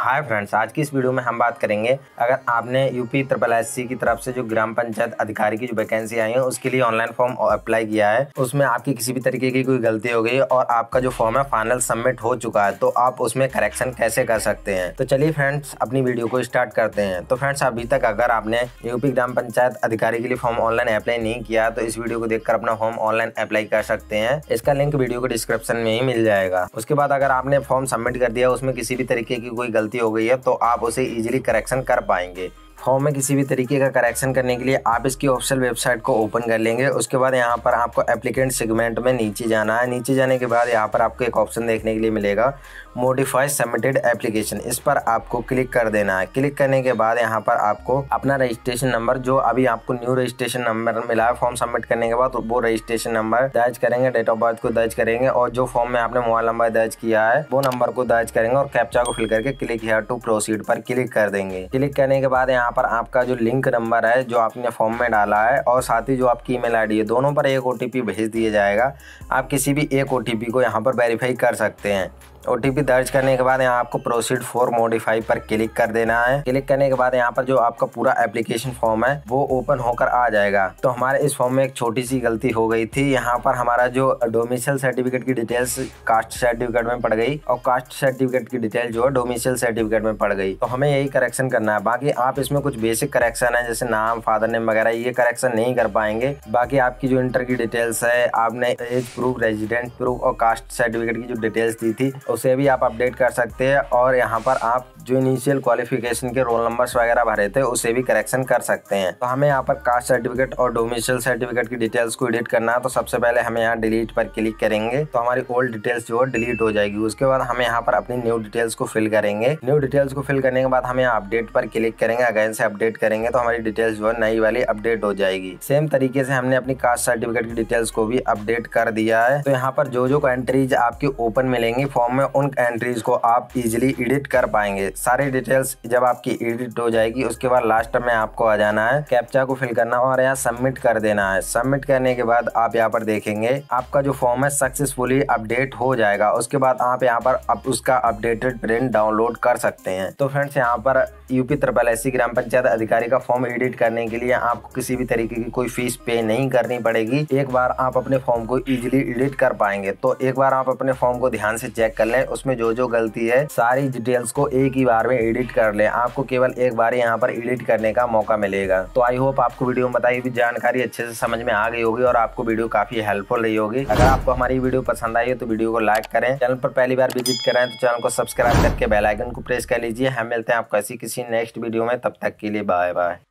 hi friends आज की इस वीडियो में हम बात करेंगे अगर आपने यूपी ट्रिपल एस की तरफ से जो ग्राम पंचायत अधिकारी की जो वैकेंसी आई है उसके लिए ऑनलाइन फॉर्म अप्लाई किया है उसमें आपकी किसी भी तरीके की कोई गलती हो गई और आपका जो फॉर्म है फाइनल सबमिट हो चुका है तो आप उसमें करेक्शन कैसे कर सकते हैं तो चलिए फ्रेंड्स अपनी वीडियो को स्टार्ट करते हैं तो फ्रेंड्स अभी तक अगर आपने यूपी ग्राम पंचायत अधिकारी के लिए फॉर्म ऑनलाइन अप्लाई नहीं किया तो इस वीडियो को देखकर अपना फॉर्म ऑनलाइन अप्लाई कर सकते हैं इसका लिंक वीडियो को डिस्क्रिप्शन में ही मिल जाएगा उसके बाद अगर आपने फॉर्म सबमिट कर दिया उसमें किसी भी तरीके की कोई गलती हो गई है तो आप उसे इजीली करेक्शन कर पाएंगे फॉर्म में किसी भी तरीके का करेक्शन करने के लिए आप इसकी ऑफिशियल वेबसाइट को ओपन कर लेंगे उसके बाद यहाँ पर आपको एप्लीकेंट सेगमेंट में नीचे जाना है नीचे जाने के बाद यहाँ पर आपको एक ऑप्शन देखने के लिए मिलेगा मोडिफाई सबमिटेड एप्लीकेशन इस पर आपको क्लिक कर देना है क्लिक करने के बाद यहाँ पर आपको अपना रजिस्ट्रेशन नंबर जो अभी आपको न्यू रजिस्ट्रेशन नंबर मिला है फॉर्म सबमिट करने के बाद वो रजिस्ट्रेशन नंबर दर्ज करेंगे डेट ऑफ बर्थ को दर्ज करेंगे और जो फॉर्म में आपने मोबाइल नंबर दर्ज किया है वो नंबर को दर्ज करेंगे और कैप्चा को फिल करके क्लिक हेयर टू प्रोसीड पर क्लिक कर देंगे क्लिक करने के बाद यहाँ यहाँ पर आपका जो लिंक नंबर है जो आपने फॉर्म में डाला है और साथ ही जो आपकी ईमेल आईडी है दोनों पर एक ओ भेज दिया जाएगा आप किसी भी एक ओ को यहाँ पर वेरीफाई कर सकते हैं ओ दर्ज करने के बाद यहाँ आपको प्रोसीड फॉर मॉडिफाई पर क्लिक कर देना है क्लिक करने के बाद यहाँ पर जो आपका पूरा एप्लीकेशन फॉर्म है वो ओपन होकर आ जाएगा तो हमारे इस फॉर्म में एक छोटी सी गलती हो गई थी यहाँ पर हमारा जो डोमिसल सर्टिफिकेट की डिटेल्स कास्ट सर्टिफिकेट में पड़ गई और कास्ट सर्टिफिकेट की डिटेल जो है डोमिसल सर्टिफिकेट में पड़ गई तो हमें यही करेक्शन करना है बाकी आप इसमें कुछ बेसिक करेक्शन है जैसे नाम फादर नेम वगैरह ये करेक्शन नहीं कर पाएंगे बाकी आपकी जो इंटर की डिटेल्स है आपने एज प्रूफ रेजिडेंट प्रूफ और कास्ट सर्टिफिकेट की जो डिटेल्स दी थी उसे भी आप अपडेट कर सकते हैं और यहाँ पर आप जो इनिशियल क्वालिफिकेशन के रोल नंबर्स वगैरह भरे थे उसे भी करेक्शन कर सकते हैं तो हमें यहाँ पर कास्ट सर्टिफिकेट और डोमिशियल सर्टिफिकेट की डिटेल्स को एडिट करना है तो सबसे पहले हमें यहाँ डिलीट पर क्लिक करेंगे तो हमारी ओल्ड डिटेल्स जो है डिलीट हो जाएगी उसके बाद हम यहाँ पर अपनी न्यू डिटेल्स को फिल करेंगे न्यू डिटेल्स को फिल करने के बाद हम यहाँ अपडेट पर क्लिक करेंगे अगेन से अपडेट करेंगे तो हमारी डिटेल्स जो है नई वाली अपडेट हो जाएगी सेम तरीके से हमने अपनी कास्ट सर्टिफिकेट की डिटेल्स को भी अपडेट कर दिया है तो यहाँ पर जो जो एंट्रीज आपकी ओपन मिलेंगी फॉर्म में उन एंट्रीज को आप इजिली एडिट कर पाएंगे सारी डिटेल्स जब आपकी एडिट हो जाएगी उसके बाद लास्ट में आपको आ जाना है कैप्चा को फिल करना और यहाँ सबमिट कर देना है सबमिट करने के बाद आप यहाँ पर देखेंगे आपका जो फॉर्म है सक्सेसफुली अपडेट हो जाएगा उसके बाद आप यहाँ पर अब उसका अपडेटेड प्रिंट डाउनलोड कर सकते हैं तो फ्रेंड्स यहाँ पर यूपी त्रिपल एस ग्राम पंचायत अधिकारी का फॉर्म एडिट करने के लिए आपको किसी भी तरीके की कोई फीस पे नहीं करनी पड़ेगी एक बार आप अपने फॉर्म को इजीली एडिट कर पाएंगे तो एक बार आप अपने फॉर्म को ध्यान से चेक कर लें उसमें जो जो गलती है सारी डिटेल्स को एक की बार में एडिट कर ले आपको केवल एक बार यहाँ पर एडिट करने का मौका मिलेगा तो आई होप आपको वीडियो में बताई हुई जानकारी अच्छे से समझ में आ गई होगी और आपको वीडियो काफी हेल्पफुल रही होगी अगर आपको हमारी वीडियो पसंद आई हो तो वीडियो को लाइक करें चैनल पर पहली बार विजिट करें तो चैनल को सब्सक्राइब करके बेलाइकन को प्रेस कर लीजिए हम मिलते हैं आपको ऐसी किसी नेक्स्ट वीडियो में तब तक के लिए बाय बाय